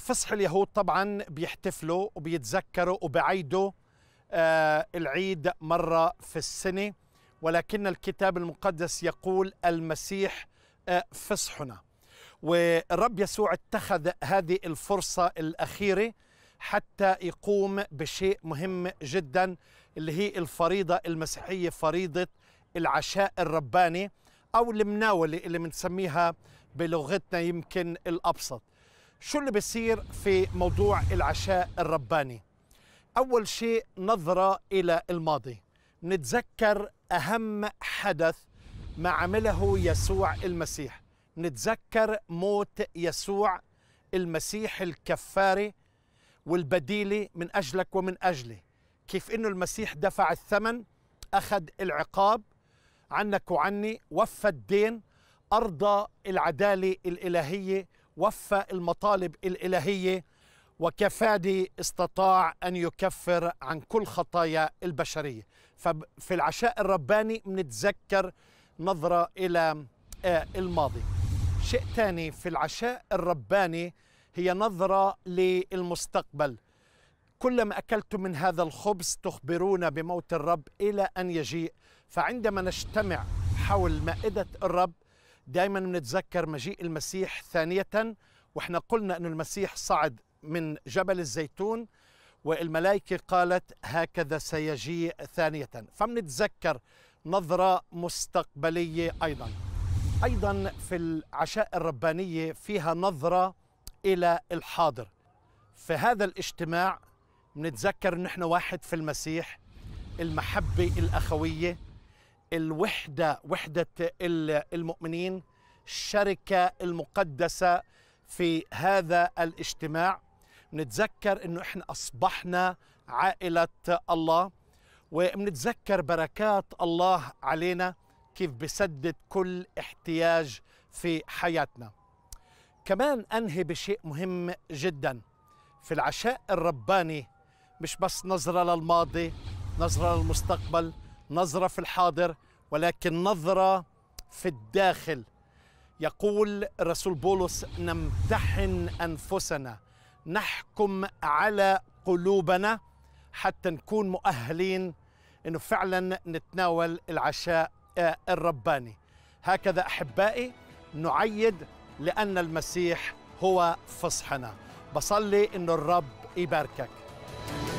فصح اليهود طبعا بيحتفلوا وبيتذكروا وبعيدوا آه، العيد مرة في السنة ولكن الكتاب المقدس يقول المسيح آه، فصحنا والرب يسوع اتخذ هذه الفرصة الأخيرة حتى يقوم بشيء مهم جدا اللي هي الفريضة المسيحية فريضة العشاء الرباني أو المناولة اللي بنسميها بلغتنا يمكن الأبسط شو اللي بيصير في موضوع العشاء الرباني أول شيء نظرة إلى الماضي نتذكر أهم حدث ما عمله يسوع المسيح نتذكر موت يسوع المسيح الكفاري والبديلي من أجلك ومن أجلي كيف أنه المسيح دفع الثمن أخذ العقاب عنك وعني وفى الدين أرضى العدالة الإلهية وفى المطالب الالهيه وكفادي استطاع ان يكفر عن كل خطايا البشريه ففي العشاء الرباني بنتذكر نظره الى آه، الماضي شيء ثاني في العشاء الرباني هي نظره للمستقبل كلما اكلتم من هذا الخبز تخبرون بموت الرب الى ان يجيء فعندما نجتمع حول مائده الرب دائما بنتذكر مجيء المسيح ثانية واحنا قلنا أن المسيح صعد من جبل الزيتون والملائكة قالت هكذا سيجيء ثانية فمنتذكر نظرة مستقبلية أيضا أيضا في العشاء الربانية فيها نظرة إلى الحاضر في هذا الاجتماع نتذكر نحن واحد في المسيح المحبة الأخوية الوحده وحده المؤمنين الشركه المقدسه في هذا الاجتماع نتذكر انه احنا اصبحنا عائله الله وبنتذكر بركات الله علينا كيف بسدد كل احتياج في حياتنا كمان انهي بشيء مهم جدا في العشاء الرباني مش بس نظره للماضي نظره للمستقبل نظرة في الحاضر ولكن نظرة في الداخل يقول رسول بولس نمتحن أنفسنا نحكم على قلوبنا حتى نكون مؤهلين أنه فعلا نتناول العشاء آه، الرباني هكذا أحبائي نعيد لأن المسيح هو فصحنا بصلي أن الرب يباركك